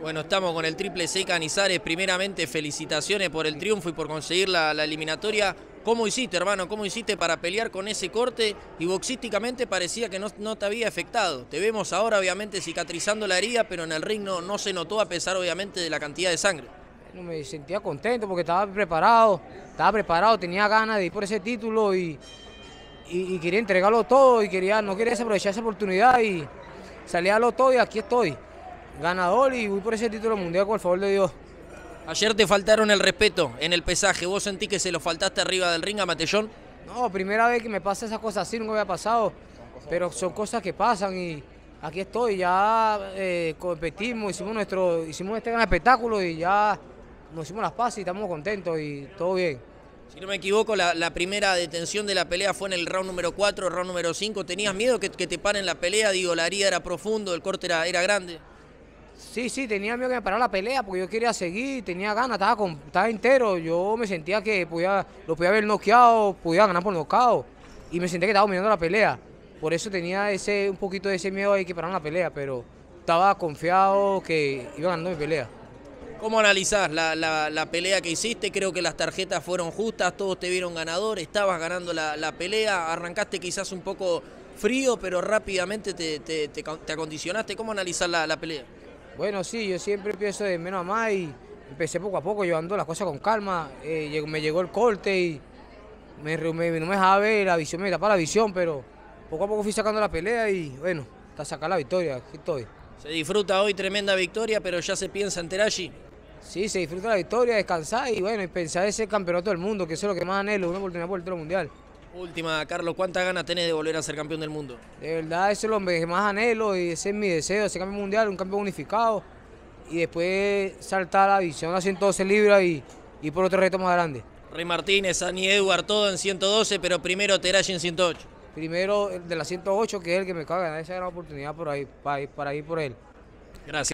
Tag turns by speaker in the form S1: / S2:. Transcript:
S1: Bueno, estamos con el triple C Canizares. Primeramente, felicitaciones por el triunfo y por conseguir la, eliminatoria. ¿Cómo hiciste, hermano? ¿Cómo hiciste para pelear con ese corte? Y boxísticamente parecía que no, te había afectado. Te vemos ahora, obviamente, cicatrizando la herida, pero en el ring no, se notó a pesar, obviamente, de la cantidad de sangre.
S2: No me sentía contento porque estaba preparado, estaba preparado, tenía ganas de ir por ese título y, y, quería entregarlo todo y quería, no quería desaprovechar esa oportunidad y salí a lo todo y aquí estoy ganador y voy por ese título mundial por favor de Dios.
S1: Ayer te faltaron el respeto en el pesaje. ¿Vos sentís que se lo faltaste arriba del ring a Matellón?
S2: No, primera vez que me pasa esas cosas así, nunca había pasado. Pero son cosas que pasan y aquí estoy. Ya eh, competimos, hicimos, nuestro, hicimos este gran espectáculo y ya nos hicimos las paz y estamos contentos y todo bien.
S1: Si no me equivoco, la, primera detención de la pelea fue en el round número 4, round número 5. ¿Tenías miedo que, te paren la pelea? Digo, la herida era profundo, el corte era, era grande. Sí, sí, tenía
S2: miedo que me parara la pelea porque yo quería seguir, tenía ganas, estaba, entero. Yo me sentía que podía, lo podía haber noqueado, podía ganar por noqueado, Y me sentía que estaba dominando la pelea. Por eso tenía ese, un poquito de ese miedo de que parara la pelea, pero estaba confiado que iba
S1: ganando mi pelea. ¿Cómo analizás la, pelea que hiciste? Creo que las tarjetas fueron justas, todos te vieron ganador, estabas ganando la, pelea, arrancaste quizás un poco frío, pero rápidamente te, te acondicionaste. ¿Cómo analizás la pelea? Bueno, sí, yo
S2: siempre pienso de menos a más y empecé poco a poco llevando las cosas con calma. Eh, me llegó el corte y me, no me dejaba ver la visión, me tapaba la visión, pero poco a poco fui sacando la pelea y bueno, hasta sacar la victoria, aquí estoy.
S1: Se disfruta hoy tremenda victoria, pero ya se piensa en Terashi.
S2: Sí, se disfruta la victoria, descansar y bueno, y pensar ese campeonato del mundo, que es lo que más anhelo, una oportunidad por el título mundial.
S1: Última, Carlos, ¿cuántas ganas tenés de volver a ser campeón del mundo?
S2: De verdad, eso es lo que más anhelo y ese es mi deseo, ser campeón mundial, un campeón unificado y después saltar a la división a 112 libras y, y por otro reto más grande.
S1: Rey Martínez, Ani Edward, todo en 112, pero primero Terashi en 108. Primero el de la 108,
S2: que es el que me ganar esa gran oportunidad por ahí, para para ir por él. Gracias.